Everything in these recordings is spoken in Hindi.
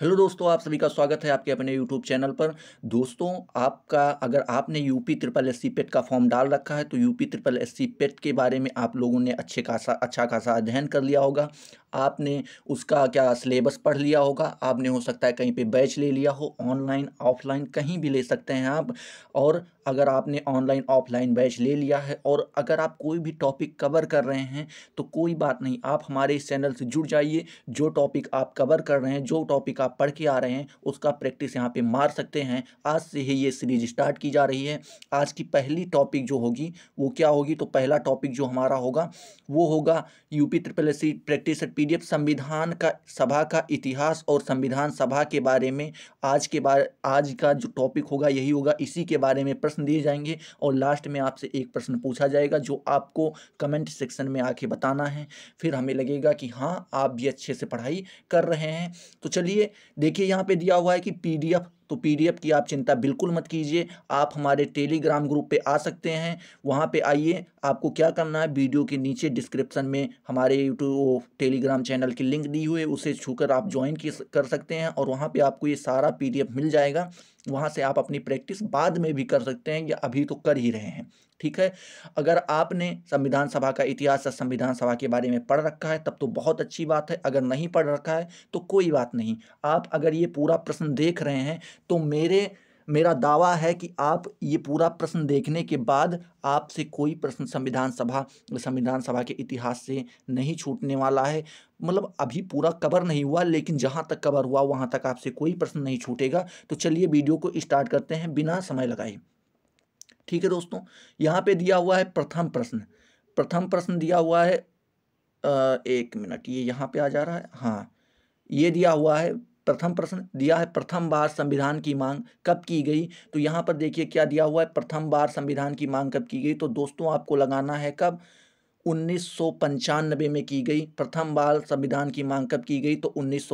हेलो दोस्तों आप सभी का स्वागत है आपके अपने यूट्यूब चैनल पर दोस्तों आपका अगर आपने UP triple S C PET का फॉर्म डाल रखा है तो UP triple S C PET के बारे में आप लोगों ने अच्छे खासा अच्छा खासा अध्ययन कर लिया होगा आपने उसका क्या सिलेबस पढ़ लिया होगा आपने हो सकता है कहीं पे बैच ले लिया हो ऑनलाइन ऑफलाइन कहीं भी ले सकते हैं आप और अगर आपने ऑनलाइन ऑफलाइन बैच ले लिया है और अगर आप कोई भी टॉपिक कवर कर रहे हैं तो कोई बात नहीं आप हमारे इस चैनल से जुड़ जाइए जो टॉपिक आप कवर कर रहे हैं जो टॉपिक आप आप पढ़ के आ रहे हैं उसका प्रैक्टिस यहाँ पे मार सकते हैं आज से ही ये सीरीज स्टार्ट की जा रही है आज की पहली टॉपिक जो होगी वो क्या होगी तो पहला टॉपिक जो हमारा होगा वो होगा यूपी ट्रिपल एस प्रैक्टिस एट पी संविधान का सभा का इतिहास और संविधान सभा के बारे में आज के बारे आज का जो टॉपिक होगा यही होगा इसी के बारे में प्रश्न दिए जाएंगे और लास्ट में आपसे एक प्रश्न पूछा जाएगा जो आपको कमेंट सेक्शन में आके बताना है फिर हमें लगेगा कि हाँ आप भी अच्छे से पढ़ाई कर रहे हैं तो चलिए देखिए यहाँ पे दिया हुआ है कि पीडीएफ तो पीडीएफ की आप चिंता बिल्कुल मत कीजिए आप हमारे टेलीग्राम ग्रुप पे आ सकते हैं वहाँ पे आइए आपको क्या करना है वीडियो के नीचे डिस्क्रिप्शन में हमारे यूट्यूब टेलीग्राम चैनल की लिंक दी हुई है उसे छूकर आप ज्वाइन कर सकते हैं और वहाँ पर आपको ये सारा पी मिल जाएगा वहाँ से आप अपनी प्रैक्टिस बाद में भी कर सकते हैं या अभी तो कर ही रहे हैं ठीक है अगर आपने संविधान सभा का इतिहास या संविधान सभा के बारे में पढ़ रखा है तब तो बहुत अच्छी बात है अगर नहीं पढ़ रखा है तो कोई बात नहीं आप अगर ये पूरा प्रश्न देख रहे हैं तो मेरे मेरा दावा है कि आप ये पूरा प्रश्न देखने के बाद आपसे कोई प्रश्न संविधान सभा संविधान सभा के इतिहास से नहीं छूटने वाला है मतलब अभी पूरा कवर नहीं हुआ लेकिन जहाँ तक कवर हुआ वहाँ तक आपसे कोई प्रश्न नहीं छूटेगा तो चलिए वीडियो को स्टार्ट करते हैं बिना समय लगाए ठीक है दोस्तों यहाँ पर दिया हुआ है प्रथम प्रश्न प्रथम प्रश्न दिया हुआ है एक मिनट ये यहाँ पर आ जा रहा है हाँ ये दिया हुआ है प्रथम प्रश्न दिया है प्रथम बार संविधान की मांग कब की गई तो यहाँ पर देखिए क्या दिया हुआ है प्रथम बार संविधान की मांग कब की गई तो दोस्तों आपको लगाना है कब उन्नीस में की गई प्रथम बार संविधान की मांग कब की गई तो उन्नीस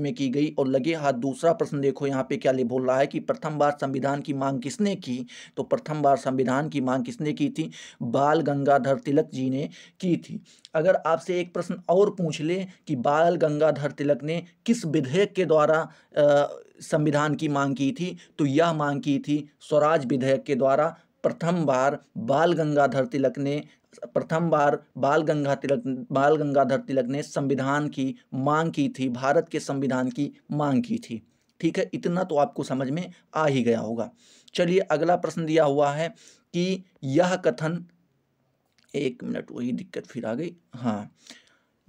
में की गई और लगे हाथ दूसरा प्रश्न देखो यहाँ पे क्या ले बोल रहा है कि प्रथम बार संविधान की मांग किसने की तो प्रथम बार संविधान की मांग किसने की थी बाल गंगाधर तिलक जी ने की थी अगर आपसे एक प्रश्न और पूछ ले कि बाल गंगाधर तिलक ने किस विधेयक के द्वारा संविधान की मांग की थी तो यह मांग की थी स्वराज विधेयक के द्वारा प्रथम बार बाल गंगाधर तिलक ने प्रथम बार बाल गंगा तिलक बाल गंगाधर तिलक ने संविधान की मांग की थी भारत के संविधान की मांग की थी ठीक है इतना तो आपको समझ में आ ही गया होगा चलिए अगला प्रश्न दिया हुआ है कि यह कथन एक मिनट वही दिक्कत फिर आ गई हाँ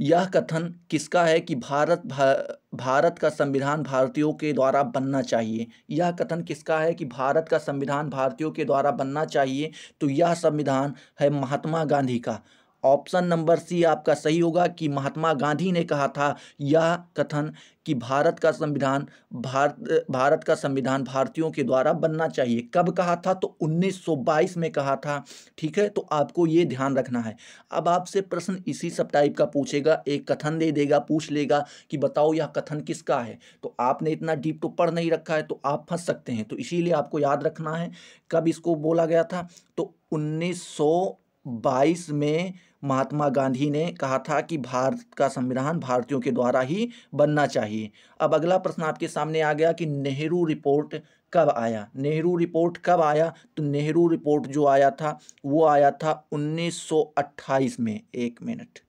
यह कथन किसका है कि भारत भा, भारत का संविधान भारतीयों के द्वारा बनना चाहिए यह कथन किसका है कि भारत का संविधान भारतीयों के द्वारा बनना चाहिए तो यह संविधान है महात्मा गांधी का ऑप्शन नंबर सी आपका सही होगा कि महात्मा गांधी ने कहा था यह कथन कि भारत का संविधान भारत भारत का संविधान भारतीयों के द्वारा बनना चाहिए कब कहा था तो 1922 में कहा था ठीक है तो आपको ये ध्यान रखना है अब आपसे प्रश्न इसी सब टाइप का पूछेगा एक कथन दे देगा पूछ लेगा कि बताओ यह कथन किसका है तो आपने इतना डीप तो पढ़ नहीं रखा है तो आप फंस सकते हैं तो इसीलिए आपको याद रखना है कब इसको बोला गया था तो उन्नीस में महात्मा गांधी ने कहा था कि भारत का संविधान भारतीयों के द्वारा ही बनना चाहिए अब अगला प्रश्न आपके सामने आ गया कि नेहरू रिपोर्ट कब आया नेहरू रिपोर्ट कब आया तो नेहरू रिपोर्ट जो आया था वो आया था 1928 में एक मिनट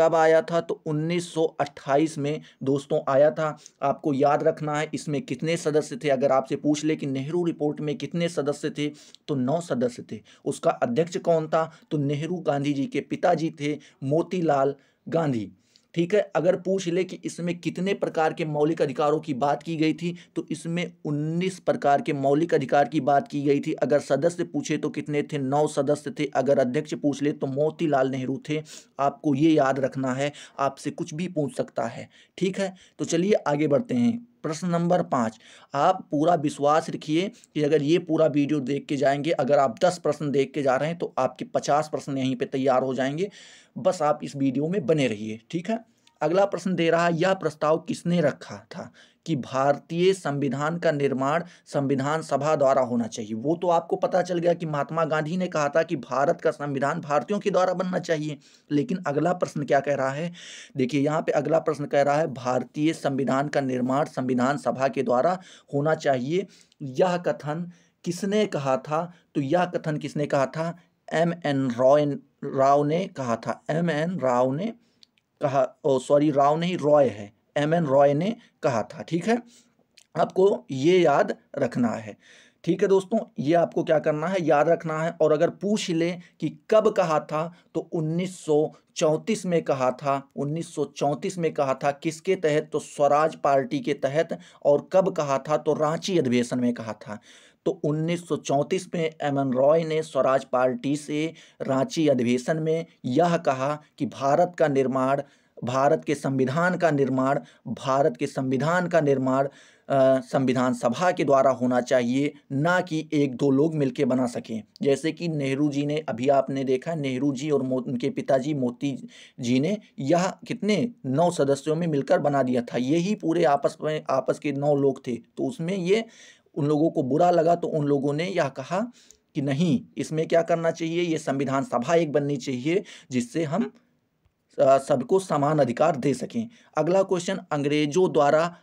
कब आया था तो 1928 में दोस्तों आया था आपको याद रखना है इसमें कितने सदस्य थे अगर आपसे पूछ ले कि नेहरू रिपोर्ट में कितने सदस्य थे तो नौ सदस्य थे उसका अध्यक्ष कौन था तो नेहरू गांधी जी के पिताजी थे मोतीलाल गांधी ठीक है अगर पूछ ले कि इसमें कितने प्रकार के मौलिक अधिकारों की बात की गई थी तो इसमें उन्नीस प्रकार के मौलिक अधिकार की बात की गई थी अगर सदस्य पूछे तो कितने थे नौ सदस्य थे अगर अध्यक्ष पूछ ले तो मोतीलाल नेहरू थे आपको ये याद रखना है आपसे कुछ भी पूछ सकता है ठीक है तो चलिए आगे बढ़ते हैं प्रश्न नंबर पाँच आप पूरा विश्वास रखिए कि अगर ये पूरा वीडियो देख के जाएंगे अगर आप दस प्रश्न देख के जा रहे हैं तो आपके पचास प्रश्न यहीं पे तैयार हो जाएंगे बस आप इस वीडियो में बने रहिए ठीक है अगला प्रश्न दे रहा है यह प्रस्ताव किसने रखा था कि भारतीय संविधान का निर्माण संविधान सभा द्वारा होना चाहिए वो तो आपको पता चल गया कि महात्मा गांधी ने कहा था कि भारत का संविधान भारतीयों के द्वारा बनना चाहिए लेकिन अगला प्रश्न क्या कह रहा है देखिए यहाँ पे अगला प्रश्न कह रहा है भारतीय संविधान का निर्माण संविधान सभा के द्वारा होना चाहिए यह कथन किसने कहा था तो यह कथन किसने कहा था एम एन रॉय राव ने कहा था एम एन राव ने कहा ओ सॉरी राव नहीं रॉय है एम एन रॉय ने कहा था ठीक है आपको ये याद रखना है ठीक है दोस्तों ये आपको क्या करना है याद रखना है और अगर पूछ ले कि कब कहा था तो 1934 में कहा था 1934 में कहा था किसके तहत तो स्वराज पार्टी के तहत और कब कहा था तो रांची अधिवेशन में कहा था तो 1934 में एमन रॉय ने स्वराज पार्टी से रांची अधिवेशन में यह कहा कि भारत का निर्माण भारत के संविधान का निर्माण भारत के संविधान का निर्माण संविधान सभा के द्वारा होना चाहिए ना कि एक दो लोग मिलकर बना सकें जैसे कि नेहरू जी ने अभी आपने देखा नेहरू जी और उनके पिताजी मोती जी ने यह कितने नौ सदस्यों में मिलकर बना दिया था यही पूरे आपस में आपस के नौ लोग थे तो उसमें ये उन लोगों को बुरा लगा तो उन लोगों ने यह कहा कि नहीं इसमें क्या करना चाहिए ये संविधान सभा एक बननी चाहिए जिससे हम सबको समान अधिकार दे सकें अगला क्वेश्चन अंग्रेजों द्वारा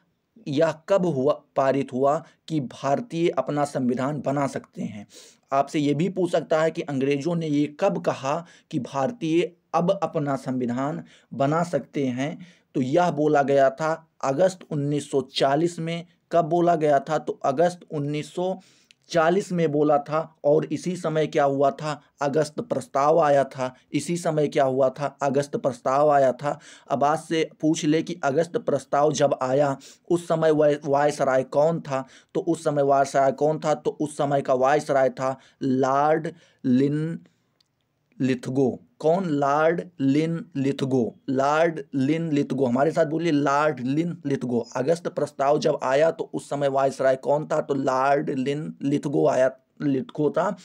यह कब हुआ पारित हुआ कि भारतीय अपना संविधान बना सकते हैं आपसे ये भी पूछ सकता है कि अंग्रेजों ने ये कब कहा कि भारतीय अब अपना संविधान बना सकते हैं तो यह बोला गया था अगस्त 1940 में कब बोला गया था तो अगस्त 1940 में बोला था और इसी समय क्या हुआ था अगस्त प्रस्ताव आया था इसी समय क्या हुआ था अगस्त प्रस्ताव आया था अब आज से पूछ ले कि अगस्त प्रस्ताव जब आया उस समय वायसराय कौन था तो उस समय वायसराय कौन था तो उस समय का वायसराय था लॉर्ड लिन लिथगो कौन Lord Linlithgow Lord Linlithgow हमारे साथ बोलिए लार्ड लिन लिथगो अगस्त प्रस्ताव जब आया तो उस समय राय कौन था तो लार्ड लिन लिथगो आया लिथगो था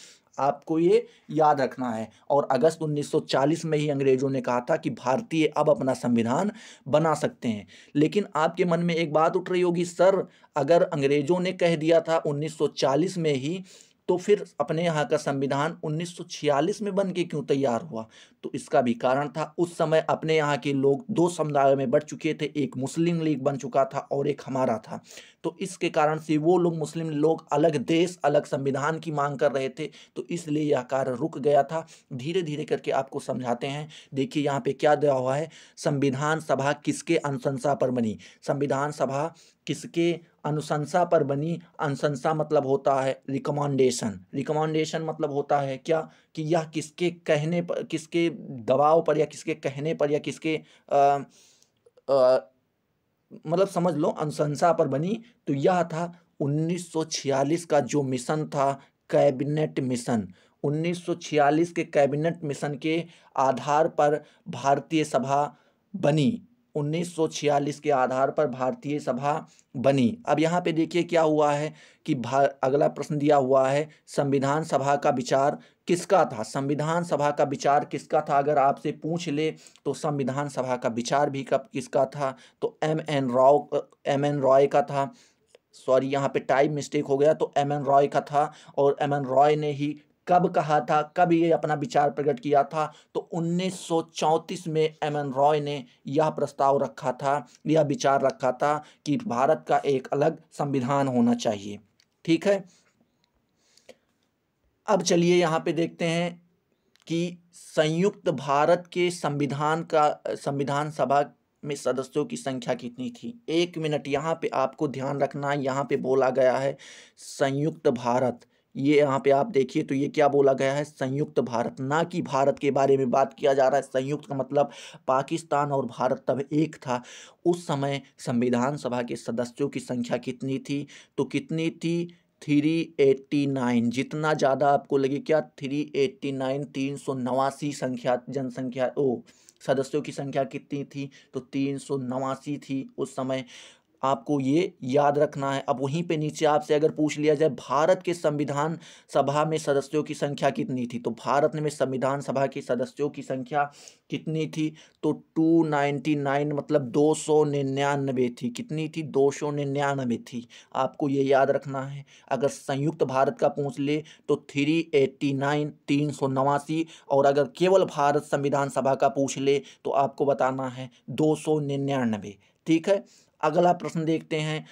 आपको ये याद रखना है और अगस्त 1940 में ही अंग्रेज़ों ने कहा था कि भारतीय अब अपना संविधान बना सकते हैं लेकिन आपके मन में एक बात उठ रही होगी सर अगर अंग्रेज़ों ने कह दिया था 1940 में ही तो फिर अपने यहाँ का संविधान 1946 में बन के क्यों तैयार हुआ तो इसका भी कारण था उस समय अपने यहाँ के लोग दो समुदायों में बढ़ चुके थे एक मुस्लिम लीग बन चुका था और एक हमारा था तो इसके कारण से वो लोग मुस्लिम लोग अलग देश अलग संविधान की मांग कर रहे थे तो इसलिए यह कार्य रुक गया था धीरे धीरे करके आपको समझाते हैं देखिए यहाँ पर क्या दिया हुआ है संविधान सभा किसके अनुशंसा पर बनी संविधान सभा किसके अनुशंसा पर बनी अनुशंसा मतलब होता है रिकमेंडेशन रिकमेंडेशन मतलब होता है क्या कि यह किसके कहने पर किसके दबाव पर या किसके कहने पर या किसके आ, आ, मतलब समझ लो अनुशंसा पर बनी तो यह था 1946 का जो मिशन था कैबिनेट मिशन 1946 के कैबिनेट मिशन के आधार पर भारतीय सभा बनी 1946 के आधार पर भारतीय सभा बनी अब यहाँ पे देखिए क्या हुआ है कि अगला प्रश्न दिया हुआ है संविधान सभा का विचार किसका था संविधान सभा का विचार किसका था अगर आपसे पूछ ले तो संविधान सभा का विचार भी कब किसका था तो M N Rao M N Roy का था सॉरी यहाँ पे टाइप मिस्टेक हो गया तो एम एन रॉय का था और एम एन रॉय ने ही कब कहा था कब ये अपना विचार प्रकट किया था तो 1934 में एम एन रॉय ने यह प्रस्ताव रखा था यह विचार रखा था कि भारत का एक अलग संविधान होना चाहिए ठीक है अब चलिए यहाँ पे देखते हैं कि संयुक्त भारत के संविधान का संविधान सभा में सदस्यों की संख्या कितनी थी एक मिनट यहाँ पे आपको ध्यान रखना यहाँ पे बोला गया है संयुक्त भारत ये यहाँ पे आप देखिए तो ये क्या बोला गया है संयुक्त भारत ना कि भारत के बारे में बात किया जा रहा है संयुक्त का मतलब पाकिस्तान और भारत तब एक था उस समय संविधान सभा के सदस्यों की संख्या कितनी थी तो कितनी थी थ्री एट्टी नाइन जितना ज़्यादा आपको लगे क्या थ्री एट्टी नाइन तीन सौ नवासी संख्या जनसंख्या ओ सदस्यों की संख्या कितनी थी तो तीन सौ नवासी थी उस समय आपको ये याद रखना है अब वहीं पे नीचे आपसे अगर पूछ लिया जाए भारत के संविधान सभा में सदस्यों की संख्या कितनी थी तो भारत में संविधान सभा के सदस्यों की संख्या कितनी थी तो 299 मतलब दो सौ निन्यानबे थी कितनी थी दो सौ निन्यानबे थी आपको ये याद रखना है अगर संयुक्त भारत का पूछ ले तो थ्री एट्टी नाइन तीन सौ नवासी और अगर केवल भारत संविधान सभा का पूछ ले तो आपको बताना है दो सौ निन्यानवे ठीक है अगला प्रश्न देखते हैं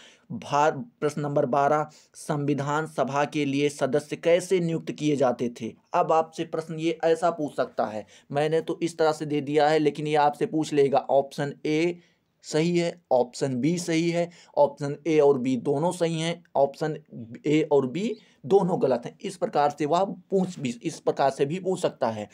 भार प्रश्न नंबर बारह संविधान सभा के लिए सदस्य कैसे नियुक्त किए जाते थे अब आपसे प्रश्न ये ऐसा पूछ सकता है मैंने तो इस तरह से दे दिया है लेकिन ये आपसे पूछ लेगा ऑप्शन ए सही है ऑप्शन बी सही है ऑप्शन ए और बी दोनों सही हैं ऑप्शन ए और बी दोनों गलत हैं इस प्रकार से वह पूछ भी इस प्रकार से भी पूछ सकता है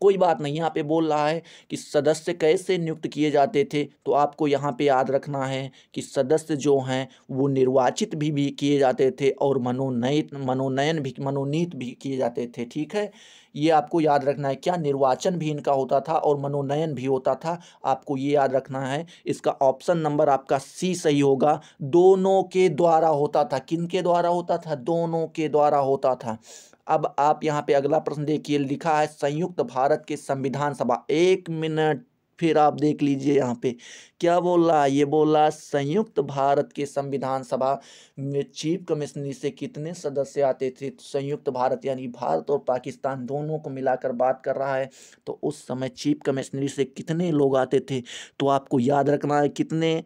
कोई बात नहीं यहाँ पे बोल रहा है कि सदस्य कैसे नियुक्त किए जाते थे तो आपको यहाँ पे याद रखना है कि सदस्य जो हैं वो निर्वाचित भी भी किए जाते थे और मनोनयित मनोनयन भी मनोनीत भी किए जाते थे ठीक है ये आपको याद रखना है क्या निर्वाचन भी इनका होता था और मनोनयन भी होता था आपको ये याद रखना है इसका ऑप्शन नंबर आपका सी सही होगा दोनों के द्वारा होता था किन के द्वारा होता था दोनों के द्वारा होता था अब आप यहाँ पे अगला प्रश्न देखिए लिखा है संयुक्त भारत के संविधान सभा एक मिनट फिर आप देख लीजिए यहाँ पे क्या बोल रहा ये बोला संयुक्त भारत के संविधान सभा में चीफ कमिश्नरी से कितने सदस्य आते थे तो संयुक्त भारत यानी भारत और पाकिस्तान दोनों को मिलाकर बात कर रहा है तो उस समय चीफ कमिश्नरी से कितने लोग आते थे तो आपको याद रखना है कितने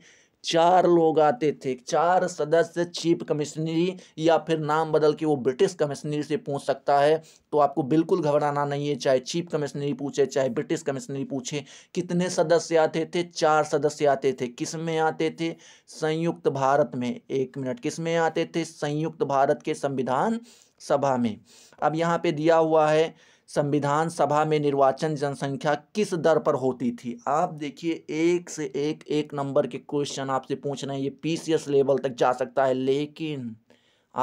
चार लोग आते थे चार सदस्य चीफ कमिश्नरी या फिर नाम बदल के वो ब्रिटिश कमिश्नरी से पूछ सकता है तो आपको बिल्कुल घबराना नहीं है चाहे चीफ कमिश्नरी पूछे चाहे ब्रिटिश कमिश्नरी पूछे कितने सदस्य आते थे चार सदस्य आते थे किस में आते थे संयुक्त भारत में एक मिनट किस में आते थे संयुक्त भारत के संविधान सभा में अब यहाँ पे दिया हुआ है संविधान सभा में निर्वाचन जनसंख्या किस दर पर होती थी आप देखिए एक से एक एक नंबर के क्वेश्चन आपसे पूछ रहे हैं ये पीसीएस लेवल तक जा सकता है लेकिन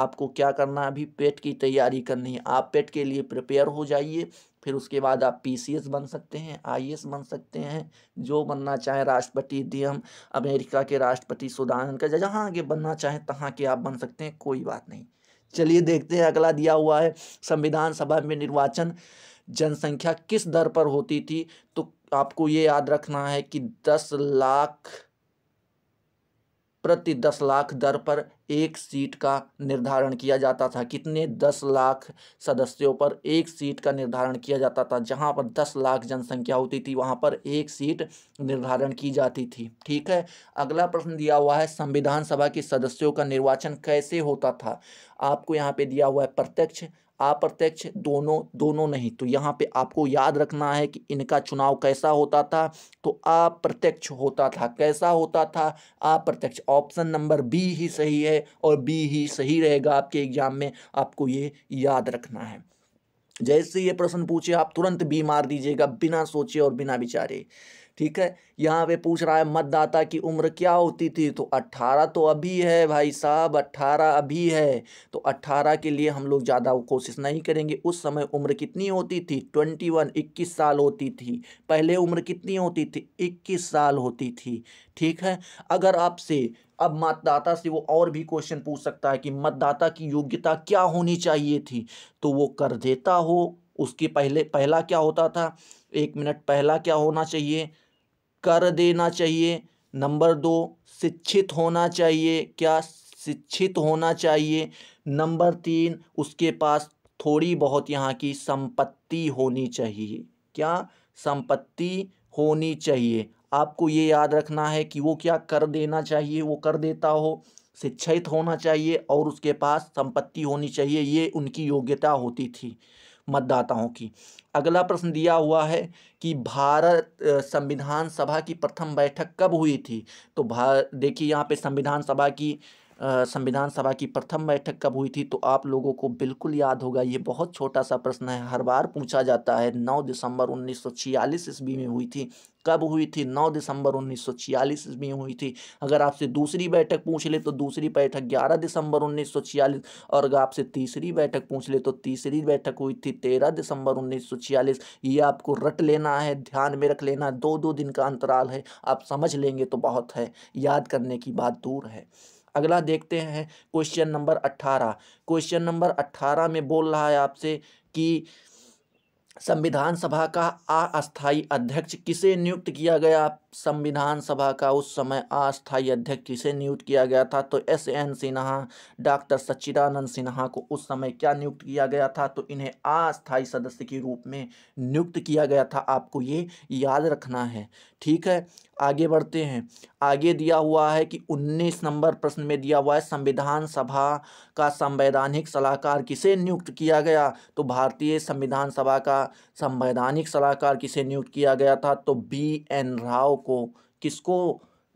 आपको क्या करना है अभी पेट की तैयारी करनी है आप पेट के लिए प्रिपेयर हो जाइए फिर उसके बाद आप पीसीएस बन सकते हैं आईएएस बन सकते हैं जो बनना चाहें राष्ट्रपति डीएम अमेरिका के राष्ट्रपति सुदान का जहाँ आगे बनना चाहें तहाँ के आप बन सकते हैं कोई बात नहीं चलिए देखते हैं अगला दिया हुआ है संविधान सभा में निर्वाचन जनसंख्या किस दर पर होती थी तो आपको ये याद रखना है कि दस लाख प्रति दस लाख दर पर एक सीट का निर्धारण किया जाता था कितने दस लाख सदस्यों पर एक सीट का निर्धारण किया जाता था जहां पर दस लाख जनसंख्या होती थी वहां पर एक सीट निर्धारण की जाती थी ठीक है अगला प्रश्न दिया हुआ है संविधान सभा के सदस्यों का निर्वाचन कैसे होता था आपको यहाँ पे दिया हुआ है प्रत्यक्ष अप्रत्यक्ष दोनों दोनों नहीं तो यहाँ पे आपको याद रखना है कि इनका चुनाव कैसा होता था तो अप्रत्यक्ष होता था कैसा होता था अप्रत्यक्ष ऑप्शन नंबर बी ही सही है और बी ही सही रहेगा आपके एग्ज़ाम में आपको ये याद रखना है जैसे ये प्रश्न पूछे आप तुरंत बी मार दीजिएगा बिना सोचे और बिना विचारे ठीक है यहाँ पे पूछ रहा है मतदाता की उम्र क्या होती थी तो अट्ठारह तो अभी है भाई साहब अट्ठारह अभी है तो अट्ठारह के लिए हम लोग ज़्यादा कोशिश नहीं करेंगे उस समय उम्र कितनी होती थी ट्वेंटी वन इक्कीस साल होती थी पहले उम्र कितनी होती थी इक्कीस साल होती थी ठीक है अगर आपसे अब मतदाता से वो और भी क्वेश्चन पूछ सकता है कि मतदाता की योग्यता क्या होनी चाहिए थी तो वो कर देता हो उसके पहले पहला क्या होता था एक मिनट पहला क्या होना चाहिए कर देना चाहिए नंबर दो शिक्षित होना चाहिए क्या शिक्षित होना चाहिए नंबर तीन उसके पास थोड़ी बहुत यहाँ की संपत्ति होनी चाहिए क्या संपत्ति होनी चाहिए आपको ये याद रखना है कि वो क्या कर देना चाहिए वो कर देता हो शिक्षित होना चाहिए और उसके पास संपत्ति होनी चाहिए ये उनकी योग्यता होती थी मतदाताओं की अगला प्रश्न दिया हुआ है कि भारत संविधान सभा की प्रथम बैठक कब हुई थी तो भा देखिए यहाँ पे संविधान सभा की संविधान सभा की प्रथम बैठक कब हुई थी तो आप लोगों को बिल्कुल याद होगा ये बहुत छोटा सा प्रश्न है हर बार पूछा जाता है 9 दिसंबर 1946 ईस्वी में हुई थी कब हुई थी 9 दिसंबर 1946 ईस्वी में हुई थी अगर आपसे दूसरी बैठक पूछ ले तो दूसरी बैठक 11 दिसंबर 1946 और अगर आपसे तीसरी बैठक पूछ ले तो तीसरी बैठक हुई थी 13 दिसंबर 1946 ये आपको रट लेना है ध्यान में रख लेना दो दो दिन का अंतराल है आप समझ लेंगे तो बहुत है याद करने की बात दूर है अगला देखते हैं क्वेश्चन नंबर अट्ठारह क्वेश्चन नंबर अट्ठारह में बोल रहा है आपसे कि संविधान सभा का अस्थायी अध्यक्ष किसे नियुक्त किया गया संविधान सभा का उस समय अस्थायी अध्यक्ष किसे नियुक्त किया गया था तो S N Sinha doctor Sachchidanand Sinha को उस समय क्या नियुक्त किया गया था तो इन्हें अस्थाई सदस्य के रूप में नियुक्त किया गया था आपको ये याद रखना है ठीक है आगे बढ़ते हैं आगे दिया हुआ है कि 19 नंबर प्रश्न में दिया हुआ है संविधान सभा का संवैधानिक सलाहकार किसे नियुक्त किया गया तो भारतीय संविधान सभा का संवैधानिक सलाहकार किसे नियुक्त किया गया था तो बी एन राव को किसको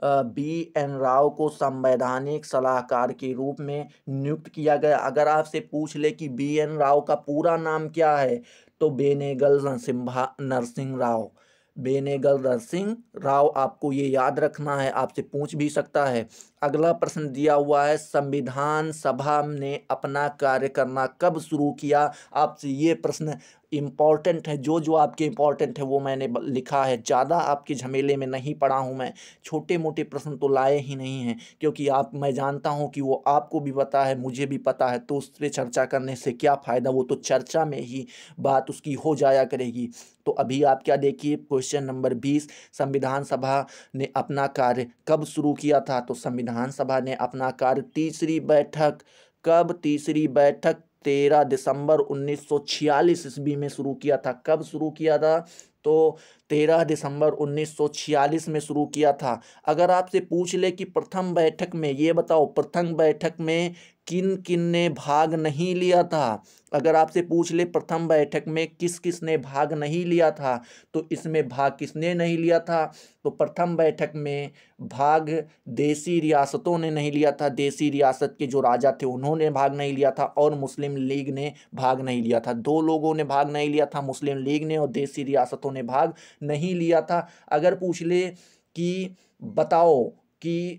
बी एन राव को संवैधानिक सलाहकार के रूप में नियुक्त किया गया अगर आपसे पूछ ले कि बी एन राव का पूरा नाम क्या है तो बेनेगल नरसिम्हा नरसिंह राव बेनेगल सिंह राव आपको ये याद रखना है आपसे पूछ भी सकता है अगला प्रश्न दिया हुआ है संविधान सभा ने अपना कार्य करना कब शुरू किया आपसे ये प्रश्न इम्पॉर्टेंट है जो जो आपके इम्पॉर्टेंट है वो मैंने लिखा है ज़्यादा आपके झमेले में नहीं पड़ा हूँ मैं छोटे मोटे प्रश्न तो लाए ही नहीं हैं क्योंकि आप मैं जानता हूँ कि वो आपको भी पता है मुझे भी पता है तो उस पर चर्चा करने से क्या फ़ायदा वो तो चर्चा में ही बात उसकी हो जाया करेगी तो अभी आप क्या देखिए क्वेश्चन नंबर बीस संविधान सभा ने अपना कार्य कब शुरू किया था तो संविधान सभा ने अपना कार्य तीसरी बैठक कब तीसरी बैठक तेरह दिसंबर 1946 ईस्वी में शुरू किया था कब शुरू किया था तो तेरह दिसंबर 1946 में शुरू किया था अगर आपसे पूछ ले कि प्रथम बैठक में ये बताओ प्रथम बैठक में किन किन ने भाग नहीं लिया था अगर आपसे पूछ ले प्रथम बैठक में किस किस ने भाग नहीं लिया था तो इसमें भाग किसने नहीं लिया था तो प्रथम बैठक में भाग देसी रियासतों ने नहीं लिया था देसी रियासत के जो राजा थे उन्होंने भाग नहीं लिया था और मुस्लिम लीग ने भाग नहीं लिया था दो लोगों ने भाग नहीं लिया था मुस्लिम लीग ने और देसी रियासतों ने भाग नहीं लिया था अगर पूछ ले कि बताओ कि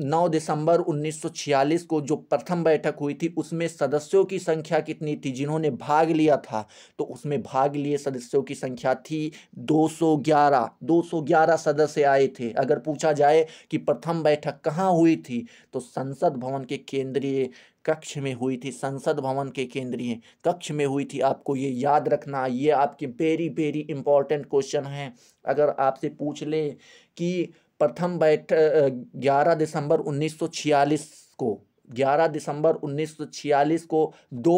9 दिसंबर 1946 को जो प्रथम बैठक हुई थी उसमें सदस्यों की संख्या कितनी थी जिन्होंने भाग लिया था तो उसमें भाग लिए सदस्यों की संख्या थी 211 211 सदस्य आए थे अगर पूछा जाए कि प्रथम बैठक कहाँ हुई थी तो संसद भवन के केंद्रीय कक्ष में हुई थी संसद भवन के केंद्रीय कक्ष में हुई थी आपको ये याद रखना ये आपके वेरी वेरी इंपॉर्टेंट क्वेश्चन हैं अगर आपसे पूछ लें कि प्रथम बैठ ग्यारह दिसंबर 1946 को 11 दिसंबर 1946 को दो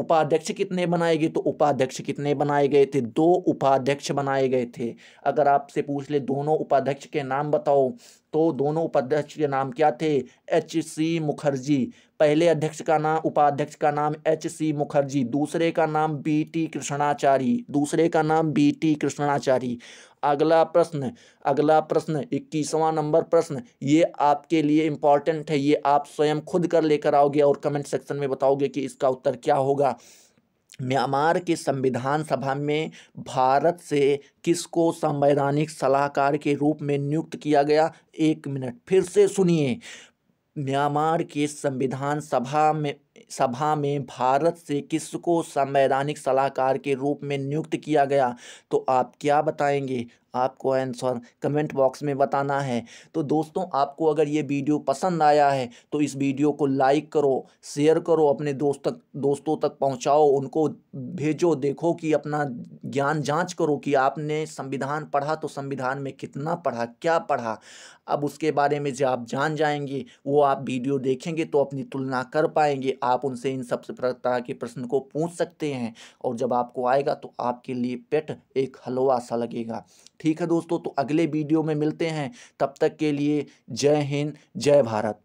उपाध्यक्ष कितने बनाए गए तो उपाध्यक्ष कितने बनाए गए थे दो उपाध्यक्ष बनाए गए थे अगर आपसे पूछ ले दोनों उपाध्यक्ष के नाम बताओ तो दोनों उपाध्यक्ष के नाम क्या थे एच सी मुखर्जी पहले अध्यक्ष का नाम उपाध्यक्ष का नाम एच सी मुखर्जी दूसरे का नाम बी टी कृष्णाचारी दूसरे का नाम बी टी कृष्णाचारी अगला प्रश्न अगला प्रश्न इक्कीसवां नंबर प्रश्न ये आपके लिए इम्पॉर्टेंट है ये आप स्वयं खुद कर लेकर आओगे और कमेंट सेक्शन में बताओगे कि इसका उत्तर क्या होगा म्यांमार के संविधान सभा में भारत से किसको संवैधानिक सलाहकार के रूप में नियुक्त किया गया एक मिनट फिर से सुनिए म्यांमार के संविधान सभा में सभा में भारत से किसको संवैधानिक सलाहकार के रूप में नियुक्त किया गया तो आप क्या बताएंगे आपको आंसर कमेंट बॉक्स में बताना है तो दोस्तों आपको अगर ये वीडियो पसंद आया है तो इस वीडियो को लाइक करो शेयर करो अपने दोस्त तक दोस्तों तक पहुंचाओ उनको भेजो देखो कि अपना ज्ञान जांच करो कि आपने संविधान पढ़ा तो संविधान में कितना पढ़ा क्या पढ़ा अब उसके बारे में जो आप जान जाएंगे वो आप वीडियो देखेंगे तो अपनी तुलना कर पाएंगे आप उनसे इन सब तरह के प्रश्न को पूछ सकते हैं और जब आपको आएगा तो आपके लिए पेट एक हलवा सा लगेगा ठीक है दोस्तों तो अगले वीडियो में मिलते हैं तब तक के लिए जय हिंद जय भारत